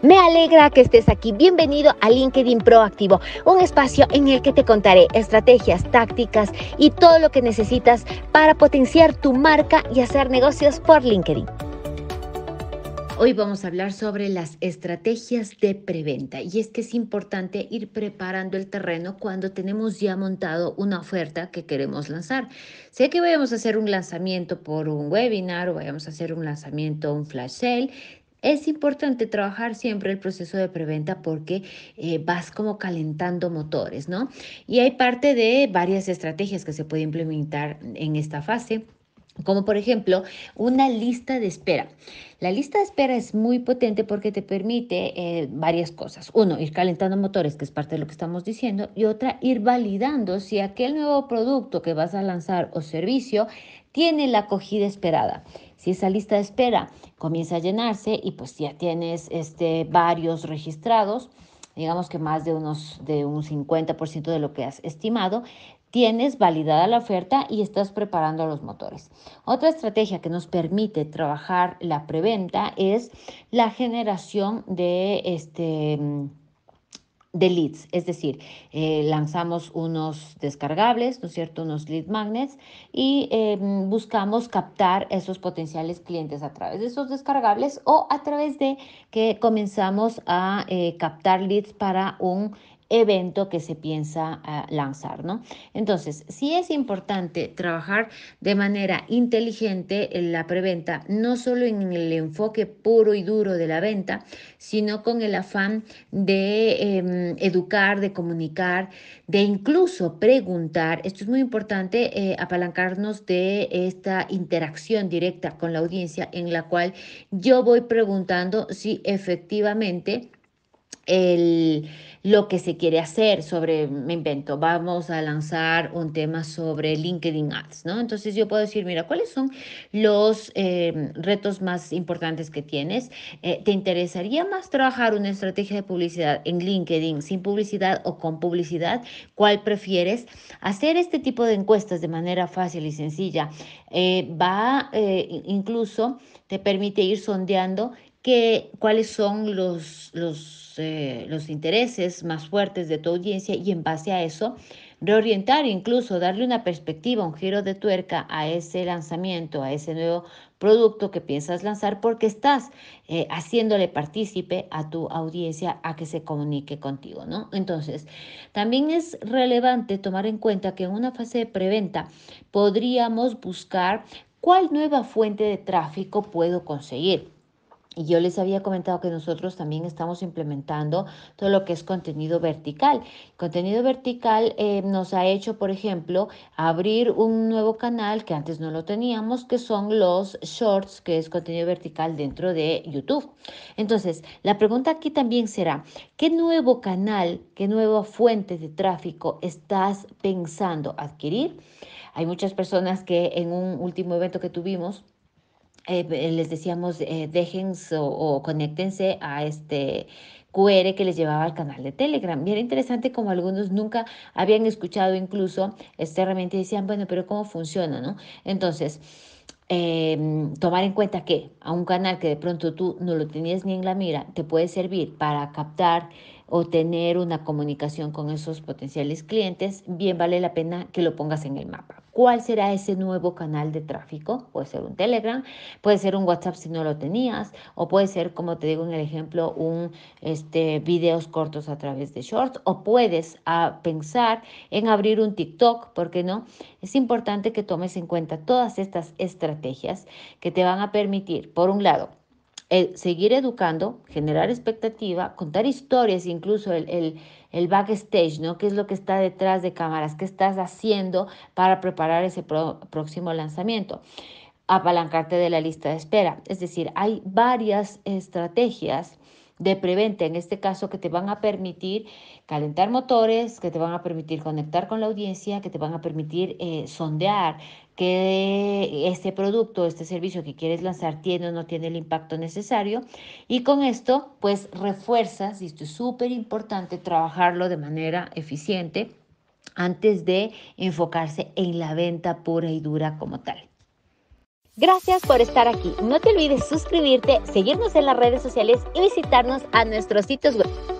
Me alegra que estés aquí. Bienvenido a LinkedIn Proactivo, un espacio en el que te contaré estrategias, tácticas y todo lo que necesitas para potenciar tu marca y hacer negocios por LinkedIn. Hoy vamos a hablar sobre las estrategias de preventa y es que es importante ir preparando el terreno cuando tenemos ya montado una oferta que queremos lanzar. Sea que vayamos a hacer un lanzamiento por un webinar o vayamos a hacer un lanzamiento, un flash sale, es importante trabajar siempre el proceso de preventa porque eh, vas como calentando motores, ¿no? Y hay parte de varias estrategias que se puede implementar en esta fase como por ejemplo una lista de espera. La lista de espera es muy potente porque te permite eh, varias cosas. Uno, ir calentando motores, que es parte de lo que estamos diciendo, y otra, ir validando si aquel nuevo producto que vas a lanzar o servicio tiene la acogida esperada. Si esa lista de espera comienza a llenarse y pues ya tienes este, varios registrados, digamos que más de unos de un 50% de lo que has estimado, tienes validada la oferta y estás preparando los motores. Otra estrategia que nos permite trabajar la preventa es la generación de este de leads, es decir, eh, lanzamos unos descargables, ¿no es cierto?, unos lead magnets y em, buscamos captar esos potenciales clientes a través de esos descargables o a través de que comenzamos a eh, captar leads para un evento que se piensa ah, lanzar, ¿no? Entonces, sí es importante trabajar de manera inteligente en la preventa, no solo en el enfoque puro y duro de la venta, sino con el afán de em, educar, de comunicar, de incluso preguntar. Esto es muy importante, eh, apalancarnos de esta interacción directa con la audiencia en la cual yo voy preguntando si efectivamente el, lo que se quiere hacer sobre, me invento, vamos a lanzar un tema sobre LinkedIn Ads, ¿no? Entonces yo puedo decir, mira, ¿cuáles son los eh, retos más importantes que tienes? Eh, ¿Te interesaría más trabajar una estrategia de publicidad en LinkedIn sin publicidad o con publicidad? ¿Cuál prefieres? Hacer este tipo de encuestas de manera fácil y sencilla eh, va, incluso te permite ir sondeando cuáles son los, eh, los, intereses más fuertes de tu audiencia y en base a eso reorientar, incluso darle una perspectiva, un giro de tuerca a ese lanzamiento, a ese nuevo producto que piensas lanzar, porque estás eh, haciéndole partícipe a tu audiencia a que se comunique contigo, ¿no? Entonces, también es relevante tomar en cuenta que en una fase de preventa podríamos buscar cuál nueva fuente de tráfico puedo conseguir. Y yo les había comentado que nosotros también estamos implementando todo lo que es contenido vertical. Contenido vertical eh, nos ha hecho, por ejemplo, abrir un nuevo canal que antes no lo teníamos, que son los shorts, que es contenido vertical dentro de YouTube. Entonces, la pregunta aquí también será, ¿qué nuevo canal, qué nueva fuente de tráfico estás pensando adquirir? Hay muchas personas que en un último evento que tuvimos, eh, eh, les decíamos, eh, dejen o, conéctense a este QR que les llevaba al canal de Telegram. Y era interesante como algunos nunca habían escuchado incluso esta herramienta y decían, bueno, pero ¿cómo funciona? ¿no? Entonces, em, tomar en cuenta que a un canal que de pronto tú no lo tenías ni en la mira, te puede servir para captar o tener una comunicación con esos potenciales clientes, bien vale la pena que lo pongas en el mapa cuál será ese nuevo canal de tráfico. Puede ser un Telegram, puede ser un WhatsApp si no lo tenías, o puede ser, como te digo en el ejemplo, un este, videos cortos a través de shorts, o puedes ah, pensar en abrir un TikTok, ¿por qué no? Es importante que tomes en cuenta todas estas estrategias que te van a permitir, por un lado, seguir educando, generar expectativa, contar historias, incluso el, el, backstage, ¿no? ¿Qué es lo que está detrás de cámaras? ¿Qué estás haciendo para preparar ese próximo lanzamiento? Apalancarte de la lista de espera. Es decir, hay varias estrategias de preventa, en este caso, que te van a permitir calentar motores, que te van a permitir conectar con la audiencia, que te van a permitir eh, sondear que este producto, este servicio que quieres lanzar tiene o no tiene el impacto necesario. Y con esto, pues refuerzas, y esto es súper importante, trabajarlo de manera eficiente antes de enfocarse en la venta pura y dura como tal. Gracias por estar aquí. No te olvides suscribirte, seguirnos en las redes sociales y visitarnos a nuestros sitios web.